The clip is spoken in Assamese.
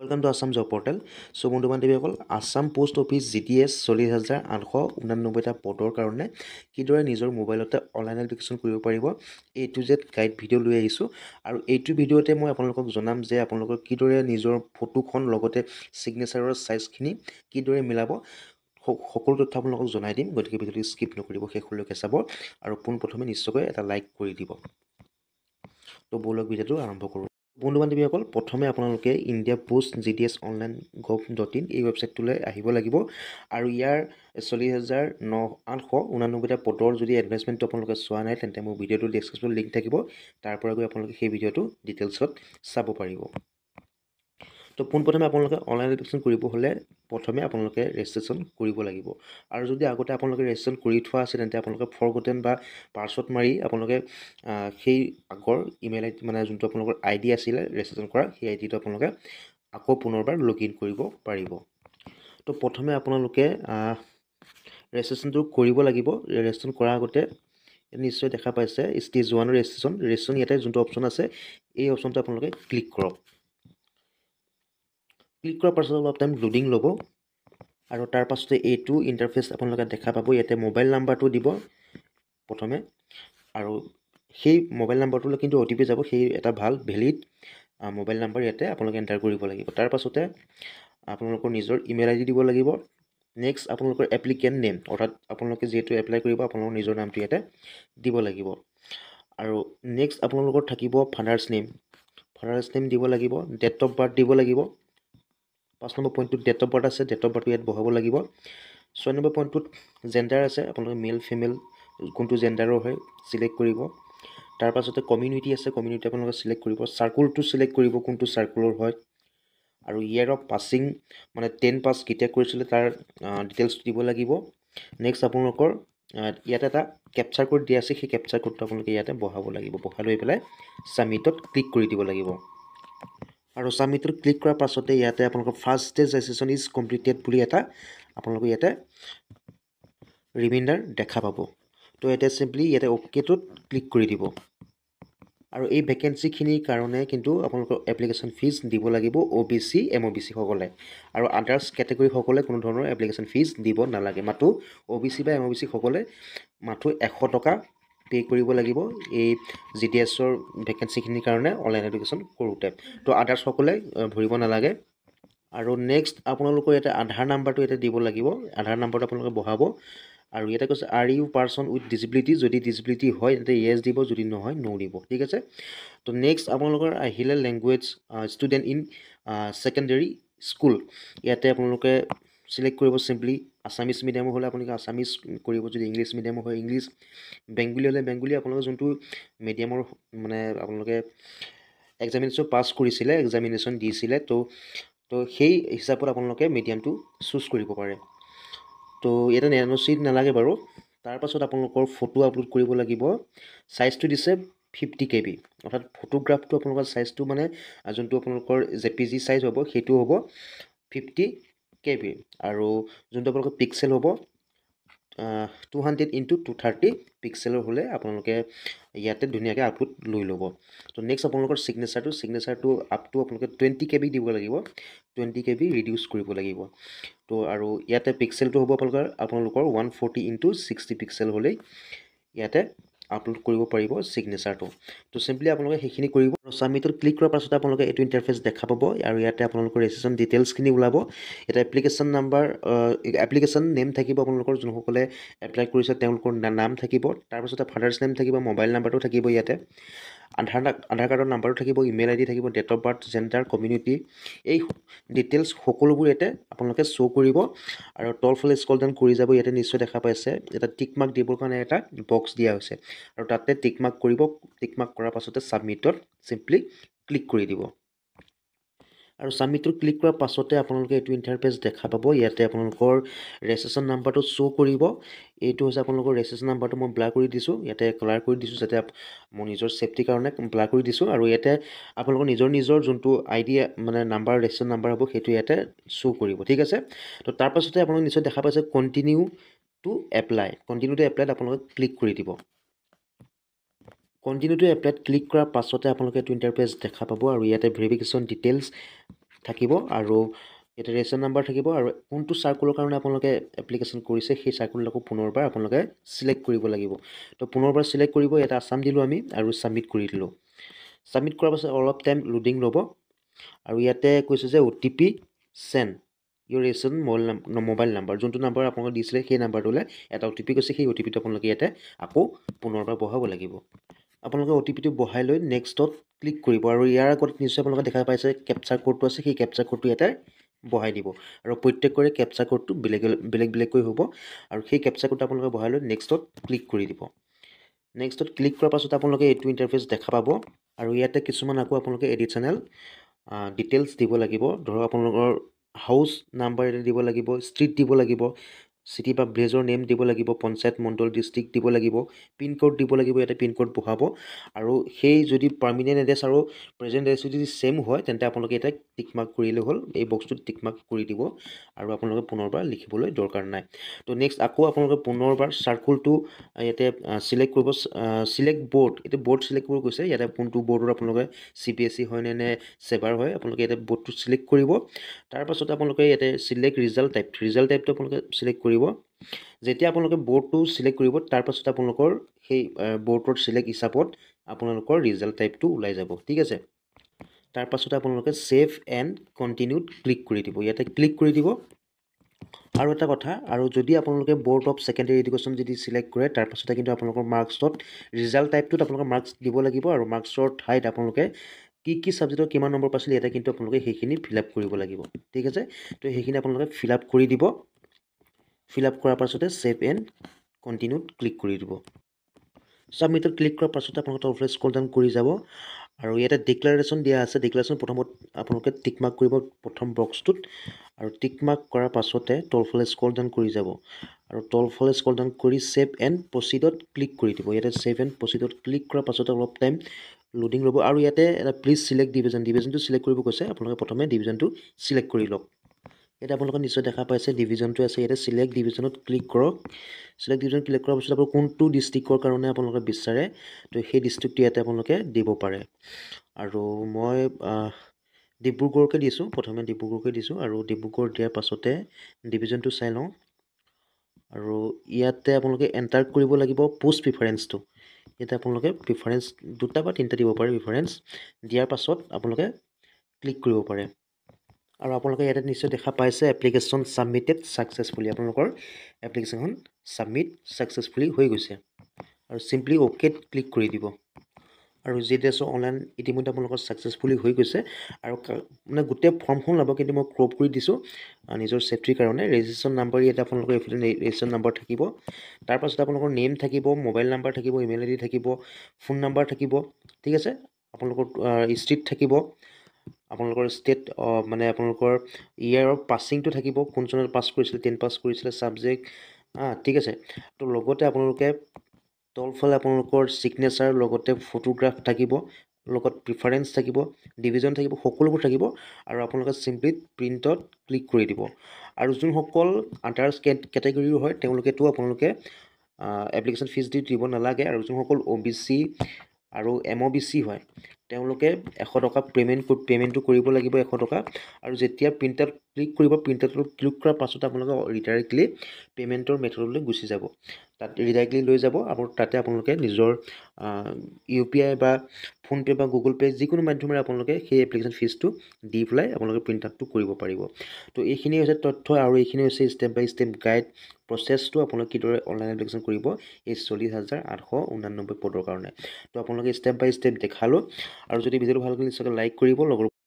welcome to Assam job portal so' বন্ধু বান্ধৱীসকল Assam post office G D S চল্লিছ হাজাৰ আঠশ ঊনানব্বৈটা পদৰ কাৰণে কিদৰে নিজৰ মোবাইলতে অনলাইন এপ্লিকেশ্যন কৰিব পাৰিব A to Z guide video' লৈ আহিছোঁ আৰু এইটো ভিডিঅ'তে মই আপোনালোকক জনাম যে আপোনালোকৰ কিদৰে নিজৰ ফটোখন লগতে ছিগনেচাৰৰ চাইজখিনি কিদৰে মিলাব সকলো তথ্য আপোনালোকক জনাই দিম গতিকে ভিডিঅ'টো স্কিপ নকৰিব শেষলৈকে চাব আৰু পোনপ্ৰথমে নিশ্চয়কৈ এটা লাইক কৰি দিব ত' বৌলক ভিডিঅ'টো আৰম্ভ কৰোঁ বন্ধু বান্ধৱীসকল প্ৰথমে আপোনালোকে India post G D S online gov dot in এই ৱেবছাইটটোলৈ আহিব লাগিব আৰু ইয়াৰ চল্লিছ হাজাৰ ন আঠশ ঊনানব্বৈটা পদৰ যদি এডভাৰ্টাইজমেণ্টটো আপোনালোকে চোৱা নাই তেন্তে মোৰ ভিডিঅ'টো ডিছক্ৰিপশ্যনত লিংক থাকিব তাৰপৰা গৈ আপোনালোকে সেই ভিডিঅ'টো ডিটেইলছত চাব পাৰিব তো পোনপ্ৰথমে আপোনালোকে অনলাইন ৰেজিষ্ট্ৰেশ্যন কৰিব হ'লে প্ৰথমে আপোনালোকে ৰেজিষ্ট্ৰেশ্যন কৰিব লাগিব আৰু যদি আগতে আপোনালোকে ৰেজিষ্ট্ৰেশ্যন কৰি থোৱা আছে তেন্তে আপোনালোকে ফৰ ফৰগটেন বা পাৰ্চত মাৰি আপোনালোকে সেই আগৰ ইমেইল আই মানে যোনটো আপোনালোকৰ আই ডি আছিলে ৰেজিষ্ট্ৰেশ্যন কৰা সেই আই ডিটো আপোনালোকে আকৌ পুনৰবাৰ লগ ইন কৰিব পাৰিব তো প্ৰথমে আপোনালোকে ৰেজিষ্ট্ৰেশ্যনটো কৰিব লাগিব ৰেজিষ্ট্ৰেশ্যন কৰাৰ আগতে নিশ্চয় দেখা পাইছে ষ্টেজ ওৱানৰ ৰেজিষ্ট্ৰেশ্যন ৰেজিষ্ট্ৰেশ্যন ইয়াতে যোনটো অপশ্যন আছে এই অপশ্যনটো আপোনালোকে ক্লিক কৰক ক্লিক কৰাৰ পাছত অলপ টাইম লোডিং ল'ব আৰু তাৰ পাছতে এইটো ইণ্টাৰফেচ আপোনালোকে দেখা পাব ইয়াতে মোবাইল নাম্বাৰটো দিব প্ৰথমে আৰু সেই মোবাইল নাম্বাৰটোলৈ কিন্তু অ' টি পি যাব সেই এটা ভাল ভেলিড মোবাইল নাম্বাৰ ইয়াতে আপোনালোকে এণ্টাৰ কৰিব লাগিব তাৰ পাছতে আপোনালোকৰ নিজৰ ইমেইল আই ডি দিব লাগিব নেক্সট আপোনালোকৰ এপ্লিকেণ্ট নেম অৰ্থাৎ আপোনালোকে যিহেতু এপ্লাই কৰিব আপোনালোকৰ নিজৰ নামটো ইয়াতে দিব লাগিব আৰু নেক্সট আপোনালোকৰ থাকিব ফাদাৰ্ছ নেম ফাডাৰ্ছ নেম দিব লাগিব ডেট অফ বাৰ্থ দিব লাগিব পাঁচ নম্বৰ পইণ্টটোত ডেট অফ বাৰ্থ আছে ডেট অফ বাৰ্থটো ইয়াত বহাব লাগিব ছয় নম্বৰ পইণ্টটোত জেণ্ডাৰ আছে আপোনালোকে মেল ফিমেল কোনটো জেণ্ডাৰৰ হয় চিলেক্ট কৰিব তাৰপাছতে কমিউনিটি আছে কমিউনিটি আপোনালোকে চিলেক্ট কৰিব চাৰ্কুলটো চিলেক্ট কৰিব কোনটো চাৰ্কুলৰ হয় আৰু ইয়াৰ অফ পাছিং মানে টেন পাছ কেতিয়া কৰিছিলে তাৰ ডিটেইলছটো দিব লাগিব নেক্সট আপোনালোকৰ ইয়াত এটা কেপচাৰ কোড দিয়া আছে সেই কেপচাৰ কোডটো আপোনালোকে ইয়াতে বহাব লাগিব বহাই লৈ পেলাই ছাবমিটত ক্লিক কৰি দিব লাগিব আৰু চাবমিটটোত ক্লিক কৰাৰ পাছতে ইয়াতে আপোনালোকৰ first stage registration is completed বুলি এটা আপোনালোকে ইয়াতে ৰিমাইণ্ডাৰ দেখা পাব তো ইয়াতে চিম্পলি ইয়াতে অ'কেটোত ক্লিক কৰি দিব আৰু এই ভেকেঞ্চিখিনিৰ কাৰণে কিন্তু আপোনালোকৰ এপ্লিকেশ্যন ফিজ দিব লাগিব O' B C M O' B চিসকলে আৰু আদাৰ্ছ কেটেগৰীসকলে কোনো ধৰণৰ এপ্লিকেশ্যন ফিজ দিব নালাগে মাথো অ' বি চি বা এম অ' বি চিসকলে মাথো এশ টকা পে কৰিব লাগিব এই জি ডি এছৰ ভেকেঞ্চিখিনিৰ কাৰণে অনলাইন এডুকেশ্যন কৰোঁতে তো আদাৰ্ছসকলে ভৰিব নালাগে আৰু নেক্সট আপোনালোকৰ ইয়াতে আধাৰ নাম্বাৰটো ইয়াতে দিব লাগিব আধাৰ নাম্বাৰটো আপোনালোকে বঢ়াব আৰু ইয়াতে কৈছে are you person with disability যদি ডিজিবিলিটি হয় তেন্তে য়েছ দিব যদি নহয় ন' দিব ঠিক আছে তো নেক্সট আপোনালোকৰ আহিলে language student in secondary school ইয়াতে আপোনালোকে ছিলেক্ট কৰিব চিম্পলি আছামিজ মিডিয়ামৰ হ'লে আপোনালোকে আছামিজ কৰিব যদি ইংলিছ মিডিয়ামৰ হয় ইংলিছ বেংগলী হ'লে বেংগলী আপোনালোকে যোনটো মিডিয়ামৰ মানে আপোনালোকে এক্সামিনেশ্যন পাছ কৰিছিলে এক্সামিনেশ্যন দিছিলে তো তো সেই হিচাপত আপোনালোকে মিডিয়ামটো চুজ কৰিব পাৰে তো ইয়াতে নেনো চিট নালাগে বাৰু তাৰপাছত আপোনালোকৰ ফটো আপলোড কৰিব লাগিব চাইজটো দিছে ফিফটি কে বি অৰ্থাৎ ফটোগ্ৰাফটো আপোনালোকৰ চাইজটো মানে যোনটো আপোনালোকৰ জে পি জি চাইজ হ'ব সেইটো হ'ব ফিফটি কে ভি আৰু যোনটো আপোনালোকৰ পিক্সেল হ'ব two hundred into two thirty পিক্সেলৰ হ'লে আপোনালোকে ইয়াতে ধুনীয়াকৈ আপলোড লৈ ল'ব ত' নেক্সট আপোনালোকৰ ছিগনেচাৰটো ছিগনেচাৰটো আপটো আপোনালোকে টুৱেণ্টি কে বি দিব লাগিব টুৱেণ্টি কে বি ৰিডিউচ কৰিব লাগিব ত' আৰু ইয়াতে পিক্সেলটো হ'ব আপোনালোকৰ আপোনালোকৰ one forty into sixty pixel হ'লেই ইয়াতে আপলোড কৰিব পাৰিব ছিগনেচাৰটো তো চিম্পলি আপোনালোকে সেইখিনি কৰিব আৰু চাবমিটত ক্লিক কৰাৰ পাছত আপোনালোকে এইটো ইণ্টাৰফেচ দেখা পাব আৰু ইয়াতে আপোনালোকৰ ৰেজিষ্ট্ৰেশ্যন ডিটেইলছখিনি ওলাব ইয়াতে এপ্লিকেশ্যন নাম্বাৰ এপ্লিকেশ্যন নেম থাকিব আপোনালোকৰ যোনসকলে এপ্লাই কৰিছে তেওঁলোকৰ নাম থাকিব তাৰপাছতে ফাদাৰ্ছ নেম থাকিব মোবাইল নাম্বাৰটো থাকিব ইয়াতে আধাৰ আধাৰ কাৰ্ডৰ নাম্বাৰো থাকিব ইমেইল আই ডি থাকিব date of birth gender community এই ডিটেইলছ সকলোবোৰ ইয়াতে আপোনালোকে শ্ব' কৰিব আৰু তল ফুল স্কলডাউন কৰি যাব ইয়াতে নিশ্চয় দেখা পাইছে এটা টিক মাৰ্ক দিবৰ কাৰণে এটা বক্স দিয়া হৈছে আৰু তাতে টিক মাৰ্ক কৰিব টিক মাৰ্ক কৰাৰ পাছতে ছাবমিটত চিম্পলি ক্লিক কৰি দিব আৰু চাবমিটটো ক্লিক কৰাৰ পাছতে আপোনালোকে এইটো ইণ্টাৰফেচ দেখা পাব ইয়াতে আপোনালোকৰ ৰেজিষ্ট্ৰেশ্যন নাম্বাৰটো শ্ব' কৰিব এইটো হৈছে আপোনালোকৰ ৰেজিষ্ট্ৰেশ্যন নাম্বাৰটো মই ব্লাক কৰি দিছোঁ ইয়াতে ক্লাৰ কৰি দিছোঁ যাতে মোৰ নিজৰ ছেফটিৰ কাৰণে ব্লাক কৰি দিছোঁ আৰু ইয়াতে আপোনালোকৰ নিজৰ নিজৰ যোনটো আই ডি মানে নাম্বাৰ ৰেজিষ্ট্ৰেশ্যন নাম্বাৰ হ'ব সেইটো ইয়াতে শ্ব' কৰিব ঠিক আছে তো তাৰ পাছতে আপোনালোকে নিশ্চয় দেখা পাইছে continue to apply continue to এপ্লাইত আপোনালোকে ক্লিক কৰি দিব কণ্টিনিউটো এপ্লাইত ক্লিক কৰাৰ পাছতে আপোনালোকে এইটো ইণ্টাৰফেচ দেখা পাব আৰু ইয়াতে ভেৰিফিকেশ্যন ডিটেইলছ থাকিব আৰু ইয়াতে ৰেচন নাম্বাৰ থাকিব আৰু কোনটো চাৰ্কুলৰ কাৰণে আপোনালোকে এপ্লিকেশ্যন কৰিছে সেই চাৰ্কুলবিলাকো পুনৰবাৰ আপোনালোকে চিলেক্ট কৰিব লাগিব তো পুনৰবাৰ চিলেক্ট কৰিব ইয়াতে আছাম দিলোঁ আমি আৰু ছাবমিট কৰি দিলোঁ ছাবমিট কৰাৰ পাছত অলপ টাইম লোডিং ল'ব আৰু ইয়াতে কৈছে যে O' T P send your reason mobile নাম মোবাইল নাম্বাৰ যোনটো নাম্বাৰ আপোনালোকে দিছিলে সেই নাম্বাৰটোলৈ এটা অ' টি পি কৈছে সেই অ' টি পিটো আপোনালোকে ইয়াতে আকৌ পুনৰবাৰ বহাব লাগিব আপোনালোকে অ' টি পিটো বহাই লৈ নেক্সটত ক্লিক কৰিব আৰু ইয়াৰ আগত নিশ্চয় আপোনালোকে দেখা পাইছে কেপচাৰ কোডটো আছে সেই কেপচাৰ কোডটো ইয়াতে বহাই দিব আৰু প্ৰত্যেকৰে কেপচাৰ কোডটো বেলেগ বেলেগ বেলেগকৈ হ'ব আৰু সেই কেপচাৰ কোডটো আপোনালোকে বহাই লৈ নেক্সটত ক্লিক কৰি দিব নেক্সটত ক্লিক কৰাৰ পাছত আপোনালোকে এইটো ইণ্টাৰফেচ দেখা পাব আৰু ইয়াতে কিছুমান আকৌ আপোনালোকে এডিশ্যনেল ডিটেইলছ দিব লাগিব ধৰক আপোনালোকৰ হাউচ নাম্বাৰ দিব লাগিব ষ্ট্ৰীট দিব লাগিব চিটি বা ভিলেজৰ নেম দিব লাগিব পঞ্চায়ত মণ্ডল ডিষ্ট্ৰিক্ট দিব লাগিব পিনক'ড দিব লাগিব ইয়াতে পিনক'ড বহাব আৰু সেই যদি পাৰ্মিনেণ্ট এড্ৰেছ আৰু প্ৰেজেণ্ট এড্ৰেছটো যদি চেম হয় তেন্তে আপোনালোকে এতিয়া টিক মাৰ্ক কৰিলে হ'ল এই বক্সটোত টিক মাৰ্ক কৰি দিব আৰু আপোনালোকে পুনৰবাৰ লিখিবলৈ দৰকাৰ নাই তো নেক্সট আকৌ আপোনালোকে পুনৰবাৰ চাৰ্কুলটো ইয়াতে চিলেক্ট কৰিব চিলেক্ট বৰ্ড এইটো বৰ্ড চিলেক্ট কৰিব গৈছে ইয়াতে কোনটো বৰ্ডত আপোনালোকে চি বি এছ ই হয়নে নে ছেবাৰ হয় আপোনালোকে ইয়াতে বৰ্ডটো চিলেক্ট কৰিব তাৰপাছতে আপোনালোকে ইয়াতে চিলেক্ট ৰিজাল্ট টাইপ ৰিজাল্ট টাইপটো আপোনালোকে চিলেক্ট কৰিব যেতিয়া আপোনালোকে বৰ্ডটো চিলেক্ট কৰিব তাৰপাছত আপোনালোকৰ সেই বৰ্ডৰ চিলেক্ট হিচাপত আপোনালোকৰ ৰিজাল্ট টাইপটো ওলাই যাব ঠিক আছে তাৰপাছতে আপোনালোকে ছেভ এণ্ড কণ্টিনিউত ক্লিক কৰি দিব ইয়াতে ক্লিক কৰি দিব আৰু এটা কথা আৰু যদি আপোনালোকে বৰ্ড অফ ছেকেণ্ডেৰী এডুকেশ্যন যদি চিলেক্ট কৰে তাৰপাছতে কিন্তু আপোনালোকৰ মাৰ্কছত ৰিজাল্ট টাইপটোত আপোনালোকে মাৰ্কছ দিব লাগিব আৰু মাৰ্কছৰ ঠাইত আপোনালোকে কি কি ছাবজেক্টত কিমান নম্বৰ পাইছিলে ইয়াতে কিন্তু আপোনালোকে সেইখিনি ফিল আপ কৰিব লাগিব ঠিক আছে তো সেইখিনি আপোনালোকে ফিল আপ কৰি দিব ফিল আপ কৰাৰ পাছতে ছেভ এণ্ড কণ্টিনিউত ক্লিক কৰি দিব ছাবমিটত ক্লিক কৰাৰ পাছতে আপোনালোকে তলফালে স্কল ডাউন কৰি যাব আৰু ইয়াতে ডিক্লাৰেশ্যন দিয়া আছে ডিক্লাৰেশ্যন প্ৰথমত আপোনালোকে টিকমাক কৰিব প্ৰথম বক্সটোত আৰু টিক মাৰ্ক কৰাৰ পাছতে তলফালে স্কলডাউন কৰি যাব আৰু তলফালে স্কলডাউন কৰি ছেভ এণ্ড প্ৰচিডত ক্লিক কৰি দিব ইয়াতে ছেভ এণ্ড প্ৰচিডত ক্লিক কৰাৰ পাছতে অলপ টাইম লোডিং ল'ব আৰু ইয়াতে এটা প্লিজ চিলেক্ট ডিভিজন ডিভিজনটো চিলেক্ট কৰিব কৈছে আপোনালোকে প্ৰথমে ডিভিজনটো চিলেক্ট কৰি লওক ইয়াত আপোনালোকে নিশ্চয় দেখা পাইছে ডিভিজনটো আছে ইয়াতে চিলেক্ট ডিভিজনত ক্লিক কৰক চিলেক্ট ডিভিজন ক্লিক কৰাৰ পিছত আপোনাৰ কোনটো ডিষ্ট্ৰিক্টৰ কাৰণে আপোনালোকে বিচাৰে তো সেই ডিষ্ট্ৰিক্টটো ইয়াতে আপোনালোকে দিব পাৰে আৰু মই ডিব্ৰুগড়কে দিছোঁ প্ৰথমে ডিব্ৰুগড়কে দিছোঁ আৰু ডিব্ৰুগড় দিয়াৰ পাছতে ডিভিজনটো চাই লওঁ আৰু ইয়াতে আপোনালোকে এণ্টাৰ কৰিব লাগিব পোষ্ট প্ৰিফাৰেঞ্চটো ইয়াতে আপোনালোকে প্ৰিফাৰেঞ্চ দুটা বা তিনিটা দিব পাৰে প্ৰিফাৰেঞ্চ দিয়াৰ পাছত আপোনালোকে ক্লিক কৰিব পাৰে আৰু আপোনালোকে ইয়াতে নিশ্চয় দেখা পাইছে এপ্লিকেশ্যন ছাবমিটেড ছাকচেছফুলি আপোনালোকৰ এপ্লিকেশ্যনখন ছাবমিট ছাকচেছফুলি হৈ গৈছে আৰু চিম্পলি অ'কেত ক্লিক কৰি দিব আৰু জি ডি অনলাইন ইতিমধ্যে আপোনালোকৰ ছাকচেছফুলি হৈ গৈছে আৰু মানে গোটেই ফৰ্মখন ল'ব কিন্তু মই ক্ৰপ কৰি দিছোঁ নিজৰ ছেফটিৰ কাৰণে ৰেজিষ্ট্ৰেশ্যন নাম্বাৰ ইয়াতে আপোনালোকৰ এইফালে ৰেজিষ্ট্ৰেশ্যন নাম্বাৰ থাকিব তাৰপাছত আপোনালোকৰ নেম থাকিব মোবাইল নাম্বাৰ থাকিব ইমেইল আই ডি থাকিব ফোন নাম্বাৰ থাকিব ঠিক আছে আপোনালোকৰ ষ্ট্ৰীট থাকিব আপোনালোকৰ ষ্টেট মানে আপোনালোকৰ ইয়াৰৰ পাছিংটো থাকিব কোনজনে পাছ কৰিছিলে টেন পাছ কৰিছিলে ছাবজেক্ট হা ঠিক আছে তো লগতে আপোনালোকে তলফালে আপোনালোকৰ চিগনেচাৰ লগতে ফটোগ্ৰাফ থাকিব লগত প্ৰিফাৰেঞ্চ থাকিব ডিভিজন থাকিব সকলোবোৰ থাকিব আৰু আপোনালোকে চিম্পলি প্ৰিণ্টত ক্লিক কৰি দিব আৰু যোনসকল আণ্টাৰ্ছ কেটেগৰীৰ হয় তেওঁলোকেতো আপোনালোকে এপ্লিকেশ্যন ফিজ দি দিব নালাগে আৰু যোনসকল অ' বি চি আৰু এম অ' বি চি হয় তেওঁলোকে এশ টকা পে'মেণ্ট পে'মেণ্টটো কৰিব লাগিব এশ টকা আৰু যেতিয়া প্ৰিণ্টাৰ ক্লিক কৰিব প্ৰিণ্টাৰটো ক্লিক কৰাৰ পাছত আপোনালোকে ডাইৰেক্টলি পে'মেণ্টৰ মেথডলৈ গুচি যাব তাত ৰিডাইৰেক্টলি লৈ যাব আৰু তাতে আপোনালোকে নিজৰ ইউ পি আই বা ফোনপে' বা গুগল পে' যিকোনো মাধ্যমেৰে আপোনালোকে সেই এপ্লিকেশ্যন ফিজটো দি পেলাই আপোনালোকে প্ৰিণ্ট আউটটো কৰিব পাৰিব তো এইখিনিয়ে হৈছে তথ্য আৰু এইখিনি হৈছে ষ্টেপ বাই ষ্টেপ গাইড প্ৰচেছটো আপোনালোকে কিদৰে অনলাইন এপ্লিকেশ্যন কৰিব এই চল্লিছ হাজাৰ আঠশ ঊনানব্বৈ পদৰ কাৰণে তো আপোনালোকে ষ্টেপ বাই ষ্টেপ দেখালোঁ আৰু যদি ভিডিঅ'টো ভাল লাগিলে নিশ্চয়কৈ লাইক কৰিব লগৰ